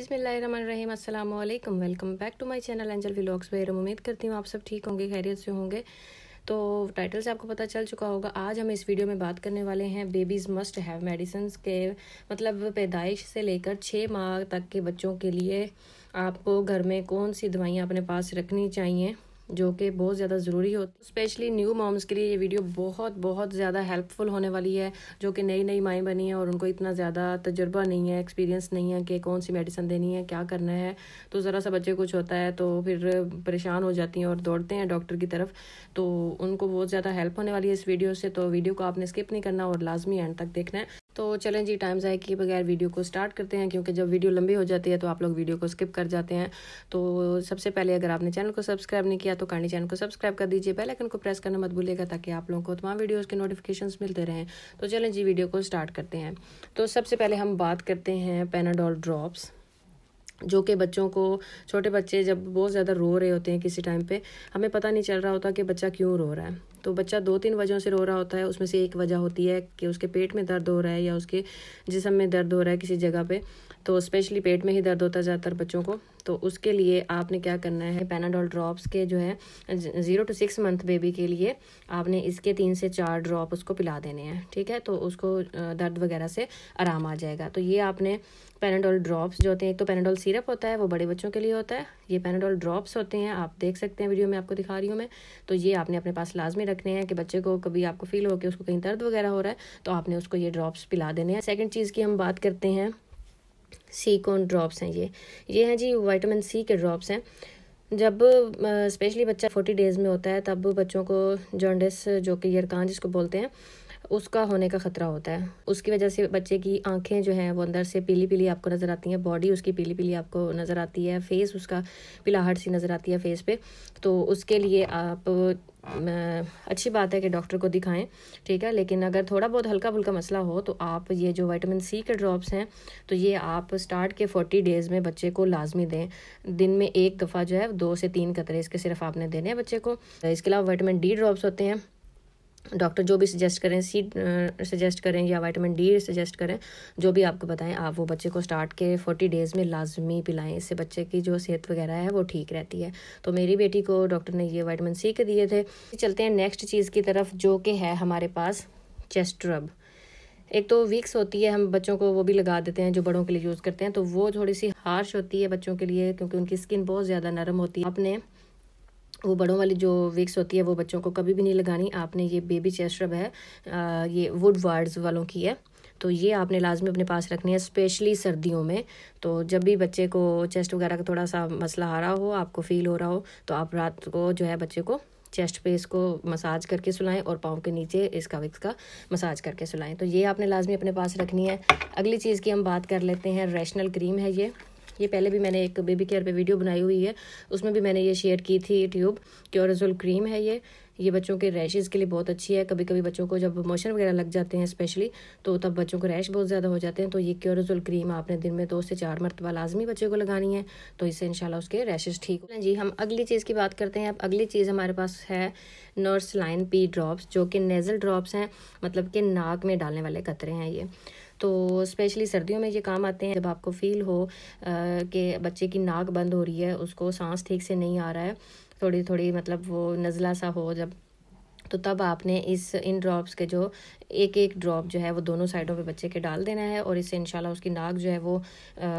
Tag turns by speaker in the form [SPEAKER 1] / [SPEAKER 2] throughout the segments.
[SPEAKER 1] अस्सलाम वालेकुम welcome back to my channel angel vlogs वेर उम्मीद करती हूँ आप सब ठीक होंगे खैरियत से होंगे तो टाइटल से आपको पता चल चुका होगा आज हम इस वीडियो में बात करने वाले हैं बेबीज़ मस्ट हैव मेडिसिन के मतलब पैदाइश से लेकर छः माह तक के बच्चों के लिए आपको घर में कौन सी दवाइयाँ अपने पास रखनी चाहिए जो कि बहुत ज़्यादा ज़रूरी होती है स्पेशली न्यू मॉम्स के लिए ये वीडियो बहुत बहुत ज़्यादा हेल्पफुल होने वाली है जो कि नई नई माएँ बनी हैं और उनको इतना ज़्यादा तजुर्बा नहीं है एक्सपीरियंस नहीं है कि कौन सी मेडिसिन देनी है क्या करना है तो ज़रा सा बच्चे कुछ होता है तो फिर परेशान हो जाती हैं और दौड़ते हैं डॉक्टर की तरफ तो उनको बहुत ज़्यादा हेल्प होने वाली है इस वीडियो से तो वीडियो को आपने स्किप नहीं करना और लाजमी एंड तक देखना है तो चलें जी टाइम ज़ाय किए बगैर वीडियो को स्टार्ट करते हैं क्योंकि जब वीडियो लंबी हो जाती है तो आप लोग वीडियो को स्किप कर जाते हैं तो सबसे पहले अगर आपने चैनल को सब्सक्राइब नहीं किया तो कांडी चैनल को सब्सक्राइब कर दीजिए बेल आइकन को प्रेस करना मत भूलिएगा ताकि आप लोगों को तमाम वीडियोस के नोटिफिकेशंस मिलते रहें तो चलें जी वीडियो को स्टार्ट करते हैं तो सबसे पहले हम बात करते हैं पेनाडोल ड्रॉप्स जो कि बच्चों को छोटे बच्चे जब बहुत ज़्यादा रो रहे होते हैं किसी टाइम पे हमें पता नहीं चल रहा होता कि बच्चा क्यों रो रहा है तो बच्चा दो तीन वजहों से रो रहा होता है उसमें से एक वजह होती है कि उसके पेट में दर्द हो रहा है या उसके जिसम में दर्द हो रहा है किसी जगह पे तो स्पेशली पेट में ही दर्द होता है ज़्यादातर बच्चों को तो उसके लिए आपने क्या करना है पैनाडोल ड्रॉप्स के जो है zero to six month baby के लिए आपने इसके तीन से चार ड्रॉप उसको पिला देने हैं ठीक है तो उसको दर्द वगैरह से आराम आ जाएगा तो ये आपने पैनाडोल ड्रॉप्स जो होते हैं एक तो पैनाडोल सिरप होता है वो बड़े बच्चों के लिए होता है ये पैनाडोल ड्रॉप्स होते हैं आप देख सकते हैं वीडियो में आपको दिखा रही हूँ मैं तो ये आपने अपने पास लाजमी रखने हैं कि बच्चे को कभी आपको फील हो कि उसको कहीं दर्द वगैरह हो रहा है तो आपने उसको ये ड्रॉप्स पिला देने हैं सेकेंड चीज़ की हम बात करते हैं सीकोन ड्रॉप्स हैं ये ये हैं जी वाइटामिन सी के ड्रॉप्स हैं जब स्पेशली बच्चा फोर्टी डेज़ में होता है तब बच्चों को जॉन्डिस जो कि यरकान जिसको बोलते हैं उसका होने का ख़तरा होता है उसकी वजह से बच्चे की आंखें जो हैं वो अंदर से पीली पीली आपको नज़र आती हैं बॉडी उसकी पीली पीली आपको नज़र आती है फेस उसका पिलाहट सी नज़र आती है फेस पे तो उसके लिए आप अच्छी बात है कि डॉक्टर को दिखाएं ठीक है लेकिन अगर थोड़ा बहुत हल्का फुल्का मसला हो तो आप ये जो विटामिन सी के ड्रॉप्स हैं तो ये आप स्टार्ट के फोर्टी डेज़ में बच्चे को लाजमी दें दिन में एक दफ़ा जो है दो से तीन कतरे इसके सिर्फ आपने देने हैं बच्चे को इसके अलावा विटामिन डी ड्रॉप्स होते हैं डॉक्टर जो भी सजेस्ट करें सी सजेस्ट करें या वाइटामिन डी सजेस्ट करें जो भी आपको बताएं आप वो बच्चे को स्टार्ट के फोर्टी डेज़ में लाजमी पिलाएं इससे बच्चे की जो सेहत वगैरह है वो ठीक रहती है तो मेरी बेटी को डॉक्टर ने ये वाइटामिन सी के दिए थे चलते हैं नेक्स्ट चीज़ की तरफ जो कि है हमारे पास चेस्ट रब एक तो वीक्स होती है हम बच्चों को वो भी लगा देते हैं जो बड़ों के लिए यूज़ करते हैं तो वो थोड़ी सी हार्श होती है बच्चों के लिए क्योंकि उनकी स्किन बहुत ज़्यादा नरम होती है आपने वो बड़ों वाली जो विक्स होती है वो बच्चों को कभी भी नहीं लगानी आपने ये बेबी चेस्ट रब है आ, ये वुड वार्ड्स वालों की है तो ये आपने लाजमी अपने पास रखनी है स्पेशली सर्दियों में तो जब भी बच्चे को चेस्ट वगैरह का थोड़ा सा मसला आ रहा हो आपको फील हो रहा हो तो आप रात को जो है बच्चे को चेस्ट पे इसको मसाज करके सुलाएं और पाँव के नीचे इसका विक्स का मसाज करके सुलाएं तो ये आपने लाजमी अपने पास रखनी है अगली चीज़ की हम बात कर लेते हैं रेशनल क्रीम है ये ये पहले भी मैंने एक बेबी केयर पे वीडियो बनाई हुई है उसमें भी मैंने ये शेयर की थी ट्यूब क्योरजोल क्रीम है ये ये बच्चों के रैशेज़ के लिए बहुत अच्छी है कभी कभी बच्चों को जब मोशन वगैरह लग जाते हैं स्पेशली तो तब बच्चों को रैश बहुत ज़्यादा हो जाते हैं तो ये क्योरजुल क्रीम आपने दिन में दो से चार मरतबा लाजमी बच्चे को लगानी है तो इससे इनशाला उसके रैशेज़ ठीक हो जी हम अगली चीज़ की बात करते हैं अब अगली चीज़ हमारे पास है नर्स लाइन पी ड्रॉप्स जो कि नेज़ल ड्रॉप्स हैं मतलब कि नाक में डालने वाले कतरे हैं ये तो स्पेशली सर्दियों में ये काम आते हैं जब आपको फील हो कि बच्चे की नाक बंद हो रही है उसको सांस ठीक से नहीं आ रहा है थोड़ी थोड़ी मतलब वो नज़ला सा हो जब तो तब आपने इस इन ड्रॉप्स के जो एक एक ड्रॉप जो है वो दोनों साइडों पे बच्चे के डाल देना है और इससे इंशाल्लाह उसकी नाक जो है वो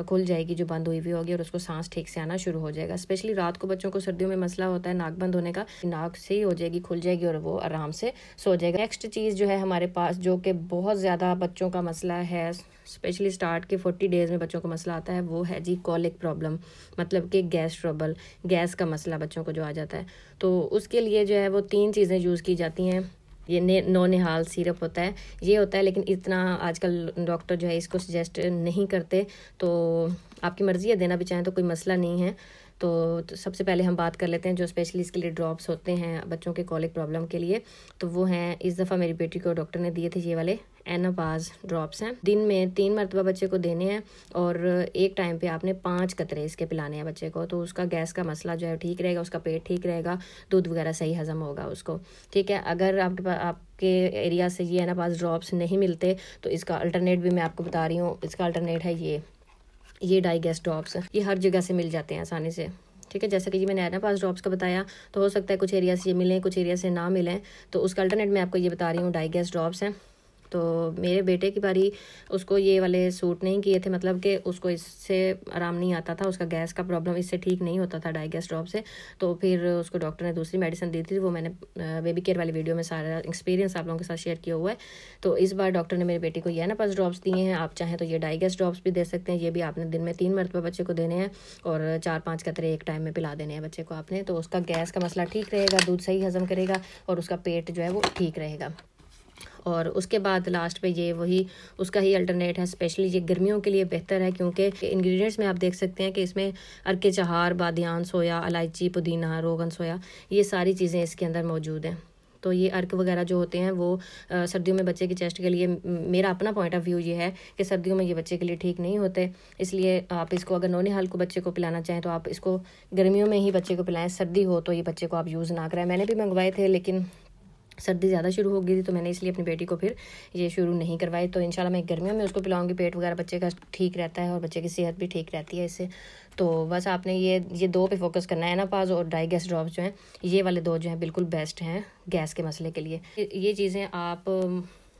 [SPEAKER 1] खुल जाएगी जो बंद हुई हुई होगी और उसको सांस ठीक से आना शुरू हो जाएगा स्पेशली रात को बच्चों को सर्दियों में मसला होता है नाक बंद होने का नाक से ही हो जाएगी खुल जाएगी और वो आराम से सो जाएगा नेक्स्ट चीज़ जो है हमारे पास जो कि बहुत ज़्यादा बच्चों का मसला है स्पेशली स्टार्ट के फोर्टी डेज़ में बच्चों को मसला आता है वो है जी कॉलिक प्रॉब्लम मतलब कि गैस ट्रबल गैस का मसला बच्चों को जो आ जाता है तो उसके लिए जो है वो तीन चीज़ें यूज़ की जाती हैं ये ने नो निहाल सिरप होता है ये होता है लेकिन इतना आजकल डॉक्टर जो है इसको सजेस्ट नहीं करते तो आपकी मर्ज़ी है देना भी चाहें तो कोई मसला नहीं है तो, तो सबसे पहले हम बात कर लेते हैं जो स्पेशली इसके लिए ड्रॉप्स होते हैं बच्चों के कॉलिक प्रॉब्लम के लिए तो वो हैं इस दफ़ा मेरी बेटी को डॉक्टर ने दिए थे ये वाले एनाबाज ड्रॉप्स हैं दिन में तीन मरतबा बच्चे को देने हैं और एक टाइम पे आपने पाँच कतरे इसके पिलाने हैं बच्चे को तो उसका गैस का मसला जो है ठीक रहेगा उसका पेट ठीक रहेगा दूध वगैरह सही हजम होगा उसको ठीक है अगर आपके पास आप आपके एरिया से ये पास ड्रॉप्स नहीं मिलते तो इसका अल्टरनेट भी मैं आपको बता रही हूँ इसका अल्टरनेट है ये ये गैस ड्रॉप्स ये हर जगह से मिल जाते हैं आसानी से ठीक है जैसा कि जी मैंने आना पास ड्रॉप्स का बताया तो हो सकता है कुछ एरिया से ये मिलें कुछ एरिया से ना मिलें तो उसका अल्टरनेट मैं आपको ये बता रही हूँ गैस ड्रॉप्स हैं तो मेरे बेटे की बारी उसको ये वाले सूट नहीं किए थे मतलब कि उसको इससे आराम नहीं आता था उसका गैस का प्रॉब्लम इससे ठीक नहीं होता था डाइगेस ड्रॉप से तो फिर उसको डॉक्टर ने दूसरी मेडिसिन दी थी वो मैंने बेबी केयर वाली वीडियो में सारा एक्सपीरियंस आप लोगों के साथ शेयर किया हुआ है तो इस बार डॉक्टर ने मेरी बेटी को ये एनापस ड्रॉप्स दिए हैं आप चाहें तो ये डाइगेस ड्रॉप्स भी दे सकते हैं ये भी आपने दिन में तीन मरतबा बच्चे को देने हैं और चार पाँच कतरे एक टाइम में पिला देने हैं बच्चे को आपने तो उसका गैस का मसला ठीक रहेगा दूध सही हजम करेगा और उसका पेट जो है वो ठीक रहेगा और उसके बाद लास्ट पे ये वही उसका ही अल्टरनेट है स्पेशली ये गर्मियों के लिए बेहतर है क्योंकि इंग्रेडिएंट्स में आप देख सकते हैं कि इसमें अरके चहार बादियान सोया इलायची पुदीना रोगन सोया ये सारी चीज़ें इसके अंदर मौजूद हैं तो ये अर्क वगैरह जो होते हैं वो सर्दियों में बच्चे की चेस्ट के लिए मेरा अपना पॉइंट ऑफ व्यू ये है कि सर्दियों में ये बच्चे के लिए ठीक नहीं होते इसलिए आप इसको अगर नौने हाल को बच्चे को पिलाना चाहें तो आप इसको गर्मियों में ही बच्चे को पिलाएं सर्दी हो तो ये बच्चे को आप यूज़ ना करें मैंने भी मंगवाए थे लेकिन सर्दी ज़्यादा शुरू हो गई थी तो मैंने इसलिए अपनी बेटी को फिर ये शुरू नहीं करवाई तो इन मैं गर्मियों में उसको पिलाऊंगी पेट वगैरह बच्चे का ठीक रहता है और बच्चे की सेहत भी ठीक रहती है इससे तो बस आपने ये ये दो पे फोकस करना है ना पास और ड्राई गैस ड्रॉप जो हैं ये वाले दो जो हैं बिल्कुल बेस्ट हैं गैस के मसले के लिए ये चीज़ें आप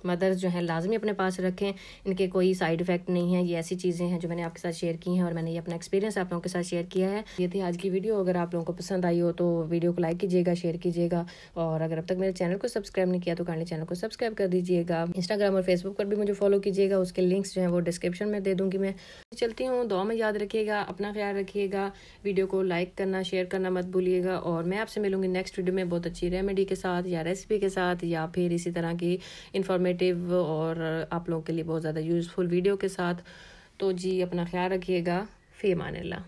[SPEAKER 1] मदर्स जो हैं लाजमी अपने पास रखें इनके कोई साइड इफ़ेक्ट नहीं है ये ऐसी चीज़ें हैं जो मैंने आपके साथ शेयर की हैं और मैंने ये अपना एक्सपीरियंस आप लोगों के साथ शेयर किया है ये थी आज की वीडियो अगर आप लोगों को पसंद आई हो तो वीडियो को लाइक कीजिएगा शेयर कीजिएगा और अगर अब तक मेरे चैनल को सब्सक्राइब नहीं किया तो काइंडली चैनल को सब्सक्राइब कर दीजिएगा इंस्टाग्राम और फेसबुक पर भी मुझे फॉलो कीजिएगा उसके लिंक्स जो है वो डिस्क्रिप्शन में दे दूँगी मैं चलती हूँ दो में याद रखिएगा अपना ख्याल रखिएगा वीडियो को लाइक करना शेयर करना मत भूलिएगा और मैं आपसे मिलूंगी नेक्स्ट वीडियो में बहुत अच्छी रेमेडी के साथ या रेसिपी के साथ या फिर इसी तरह की इन्फॉर्मेशन इन्फॉर्मेटिव और आप लोगों के लिए बहुत ज़्यादा यूज़फुल वीडियो के साथ तो जी अपना ख्याल रखिएगा फेमान